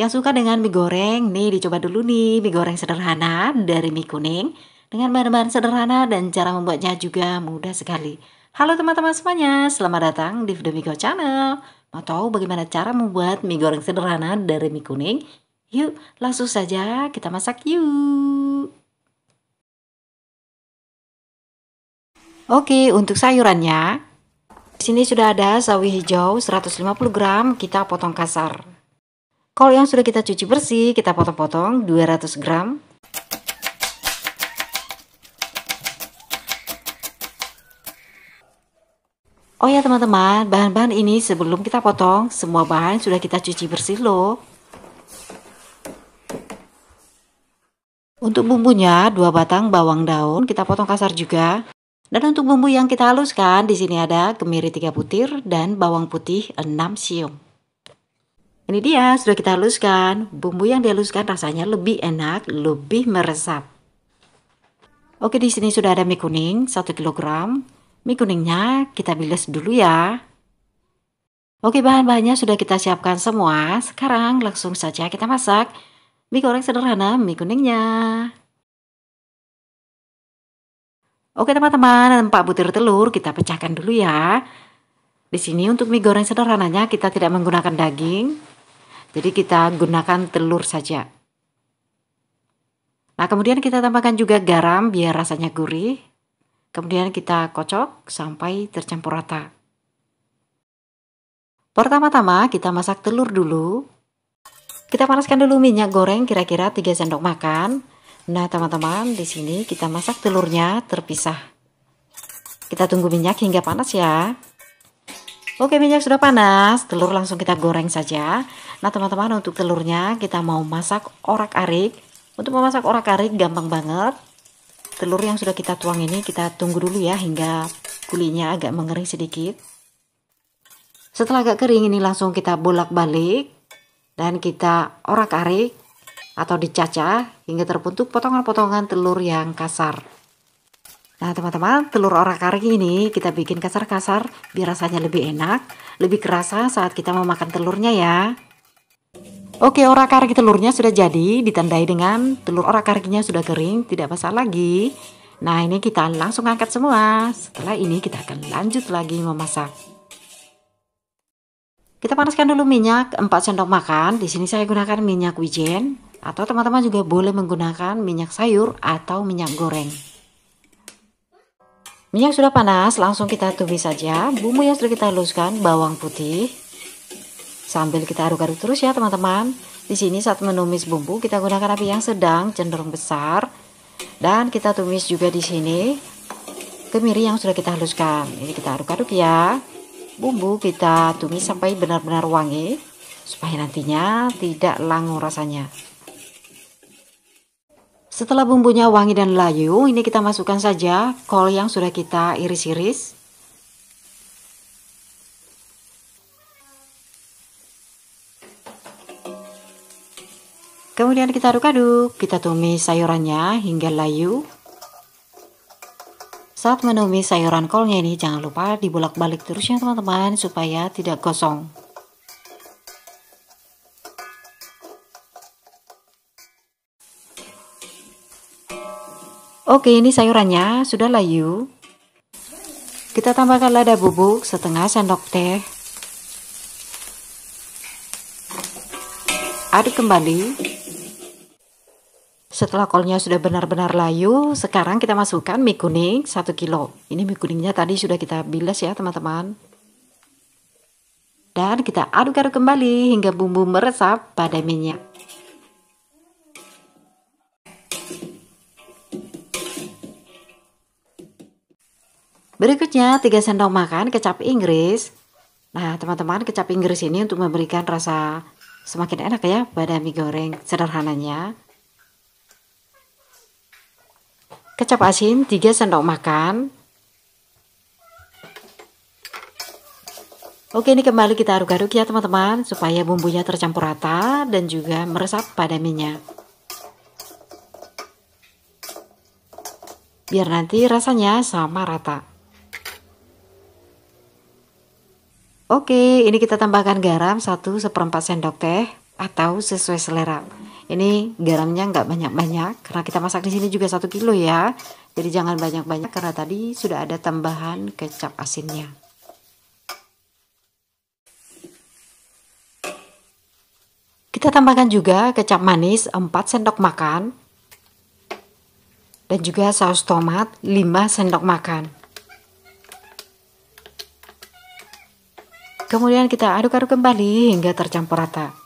Yang suka dengan mie goreng, nih dicoba dulu nih mie goreng sederhana dari mie kuning dengan bahan-bahan sederhana dan cara membuatnya juga mudah sekali. Halo teman-teman semuanya, selamat datang di video Miko Channel. Mau tahu bagaimana cara membuat mie goreng sederhana dari mie kuning? Yuk, langsung saja kita masak yuk. Oke, untuk sayurannya, di sini sudah ada sawi hijau 150 gram, kita potong kasar. Kalau yang sudah kita cuci bersih, kita potong-potong 200 gram. Oh ya teman-teman, bahan-bahan ini sebelum kita potong, semua bahan sudah kita cuci bersih loh. Untuk bumbunya, 2 batang bawang daun kita potong kasar juga. Dan untuk bumbu yang kita haluskan, di sini ada kemiri 3 butir dan bawang putih 6 siung. Ini dia, sudah kita haluskan. Bumbu yang dihaluskan rasanya lebih enak, lebih meresap. Oke, di sini sudah ada mie kuning 1 kg. Mie kuningnya kita bilas dulu ya. Oke, bahan-bahannya sudah kita siapkan semua. Sekarang langsung saja kita masak mie goreng sederhana mie kuningnya. Oke teman-teman, 4 butir telur kita pecahkan dulu ya. Di sini untuk mie goreng sederhananya kita tidak menggunakan daging, jadi kita gunakan telur saja. Nah, kemudian kita tambahkan juga garam biar rasanya gurih. Kemudian kita kocok sampai tercampur rata. Pertama-tama kita masak telur dulu. Kita panaskan dulu minyak goreng kira-kira 3 sendok makan. Nah, teman-teman, di sini kita masak telurnya terpisah. Kita tunggu minyak hingga panas ya. Oke, minyak sudah panas, telur langsung kita goreng saja. Nah teman-teman untuk telurnya kita mau masak orak arik. Untuk memasak orak arik gampang banget. Telur yang sudah kita tuang ini kita tunggu dulu ya hingga kulinya agak mengering sedikit. Setelah agak kering ini langsung kita bolak-balik dan kita orak arik atau dicacah hingga terbentuk potongan-potongan telur yang kasar. Nah teman-teman, telur orak arik ini kita bikin kasar-kasar biar rasanya lebih enak, lebih kerasa saat kita memakan telurnya ya. Oke, orak arik telurnya sudah jadi, ditandai dengan telur orak sudah kering, tidak basah lagi. Nah, ini kita langsung angkat semua. Setelah ini kita akan lanjut lagi memasak. Kita panaskan dulu minyak 4 sendok makan. Di sini saya gunakan minyak wijen atau teman-teman juga boleh menggunakan minyak sayur atau minyak goreng. Minyak sudah panas, langsung kita tumis saja. Bumbu yang sudah kita haluskan, bawang putih, Sambil kita aduk-aduk terus ya teman-teman. Di sini saat menumis bumbu kita gunakan api yang sedang cenderung besar dan kita tumis juga di sini kemiri yang sudah kita haluskan. Ini kita aduk-aduk ya. Bumbu kita tumis sampai benar-benar wangi supaya nantinya tidak langu rasanya. Setelah bumbunya wangi dan layu, ini kita masukkan saja kol yang sudah kita iris-iris. Kemudian kita aduk-aduk, kita tumis sayurannya hingga layu. Saat menumis sayuran kolnya ini jangan lupa dibolak-balik terus ya teman-teman supaya tidak gosong. Oke, ini sayurannya sudah layu. Kita tambahkan lada bubuk setengah sendok teh. Aduk kembali. Setelah kolnya sudah benar-benar layu, sekarang kita masukkan mie kuning 1 kilo. Ini mie kuningnya tadi sudah kita bilas ya teman-teman. Dan kita aduk-aduk kembali hingga bumbu meresap pada minyak. Berikutnya 3 sendok makan kecap Inggris. Nah, teman-teman, kecap Inggris ini untuk memberikan rasa semakin enak ya pada mie goreng sederhananya. kecap asin 3 sendok makan Oke ini kembali kita aduk-aduk ya teman-teman supaya bumbunya tercampur rata dan juga meresap pada minyak biar nanti rasanya sama rata Oke ini kita tambahkan garam 1 seperempat sendok teh atau sesuai selera ini garamnya nggak banyak-banyak karena kita masak di sini juga satu kilo ya. Jadi jangan banyak-banyak karena tadi sudah ada tambahan kecap asinnya. Kita tambahkan juga kecap manis 4 sendok makan dan juga saus tomat 5 sendok makan. Kemudian kita aduk-aduk kembali hingga tercampur rata.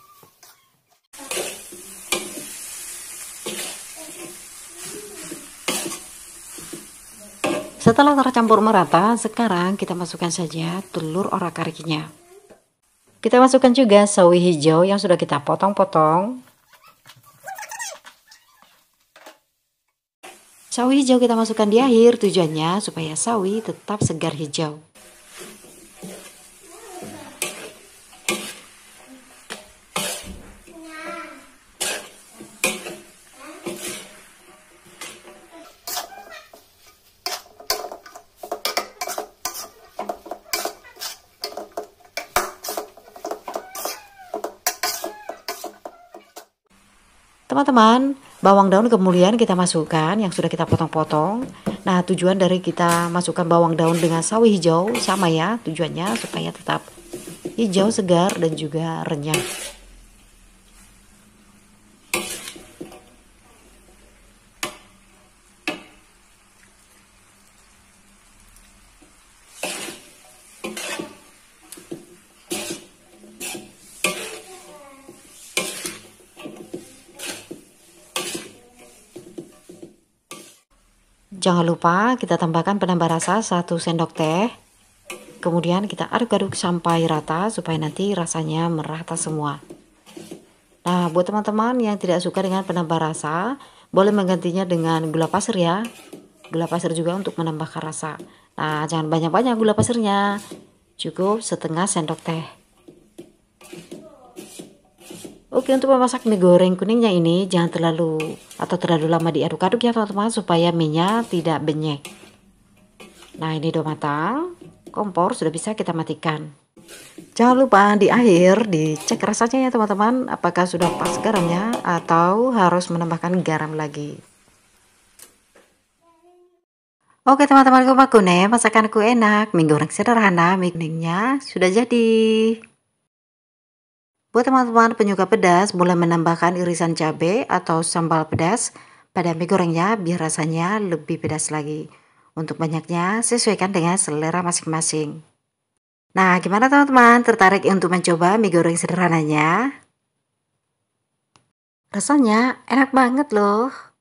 Setelah tercampur merata, sekarang kita masukkan saja telur orak Kita masukkan juga sawi hijau yang sudah kita potong-potong. Sawi hijau kita masukkan di akhir, tujuannya supaya sawi tetap segar hijau. Teman-teman, bawang daun kemudian kita masukkan yang sudah kita potong-potong. Nah, tujuan dari kita masukkan bawang daun dengan sawi hijau sama ya tujuannya supaya tetap hijau segar dan juga renyah. Jangan lupa kita tambahkan penambah rasa 1 sendok teh. Kemudian kita aduk-aduk sampai rata supaya nanti rasanya merata semua. Nah, buat teman-teman yang tidak suka dengan penambah rasa, boleh menggantinya dengan gula pasir ya. Gula pasir juga untuk menambahkan rasa. Nah, jangan banyak-banyak gula pasirnya. Cukup setengah sendok teh. Oke untuk memasak mie goreng kuningnya ini jangan terlalu atau terlalu lama diaduk-aduk ya teman-teman supaya minyak tidak benyek. Nah ini udah matang, kompor sudah bisa kita matikan. Jangan lupa di akhir dicek rasanya ya teman-teman apakah sudah pas garamnya atau harus menambahkan garam lagi. Oke teman-teman kumakune ya, masakanku enak, mie goreng sederhana, mie kuningnya sudah jadi. Buat teman-teman penyuka pedas, boleh menambahkan irisan cabai atau sambal pedas pada mie gorengnya biar rasanya lebih pedas lagi. Untuk banyaknya, sesuaikan dengan selera masing-masing. Nah, gimana teman-teman? Tertarik untuk mencoba mie goreng sederhananya? Rasanya enak banget loh.